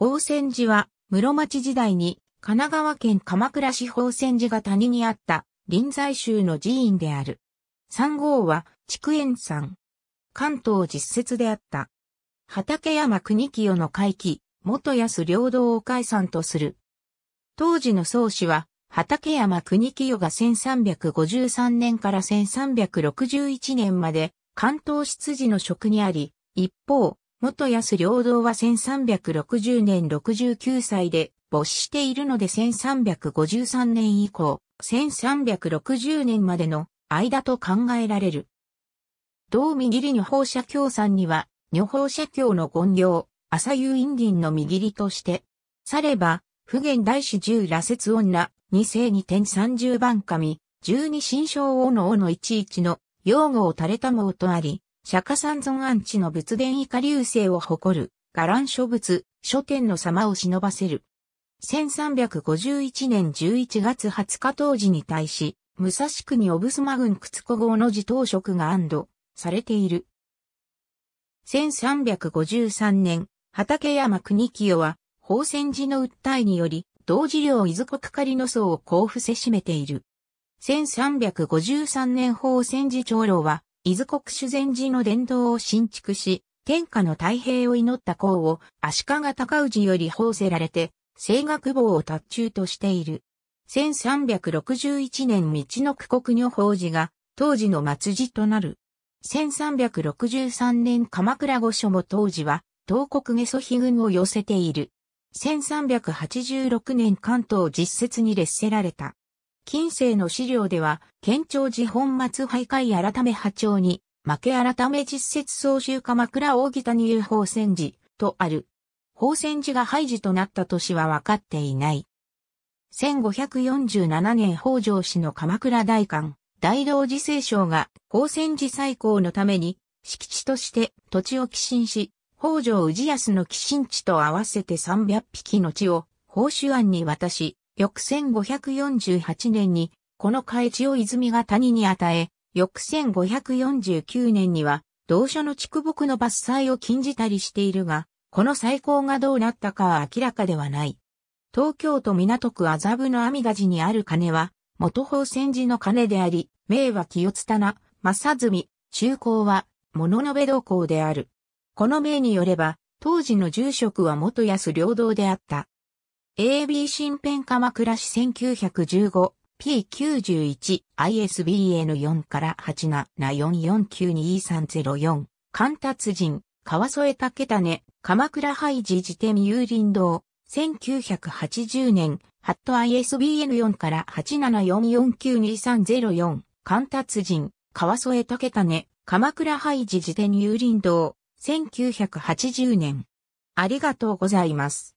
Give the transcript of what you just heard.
宝泉寺は、室町時代に、神奈川県鎌倉市宝泉寺が谷にあった、臨済宗の寺院である。三号は、畜園山。関東実設であった。畠山国清の会期、元安領土を解散とする。当時の宗師は、畠山国清が1353年から1361年まで、関東執事の職にあり、一方、元安領道は1360年69歳で没しているので1353年以降、1360年までの間と考えられる。同右利女法社教さんには、女法社教の権領、朝夕陰林の右利として、されば、不言大師十羅刹女、二世二天三十番神、十二神将王の王の一一の、用護を垂れたもうとあり、釈迦三尊安置の仏殿以下流星を誇る、伽藍諸仏、書店の様を忍ばせる。1351年11月20日当時に対し、武蔵区にオブスマ郡靴子号の自当職が安堵、されている。1353年、畠山国清は、宝泉寺の訴えにより、同時領伊豆国仮の層を交付せしめている。1353年宝泉寺長老は、伊豆国主善寺の殿堂を新築し、天下の太平を祈った功を足利尊氏より奉せられて、聖学坊を達中としている。1361年道の区国女法寺が当時の末寺となる。1363年鎌倉御所も当時は東国下祖比軍を寄せている。1386年関東実説に列せられた。近世の資料では、県庁寺本末徘徊改め波長に、負け改め実設総集鎌枕大木谷遊宝泉寺とある。宝泉寺が廃寺となった年は分かっていない。1547年北条氏の鎌倉大官、大道寺聖省が宝泉寺再興のために、敷地として土地を寄進し、北条氏康の寄進地と合わせて300匹の地を、宝酬案に渡し、翌1548年に、この開地を泉が谷に与え、翌1549年には、同所の畜牧の伐採を禁じたりしているが、この再興がどうなったかは明らかではない。東京都港区麻布の阿弥陀寺にある金は、元宝泉寺の金であり、名は清津棚、正積、中高は、物のべ同行である。この名によれば、当時の住職は元安領道であった。AB 新編鎌倉市 1915P91 ISBN4 から8 7 4492304関達人川添竹種鎌倉廃寺辞典有林道、1980年ハット ISBN4 から874492304関達人川添竹種鎌倉廃寺辞典有林道、1980年ありがとうございます。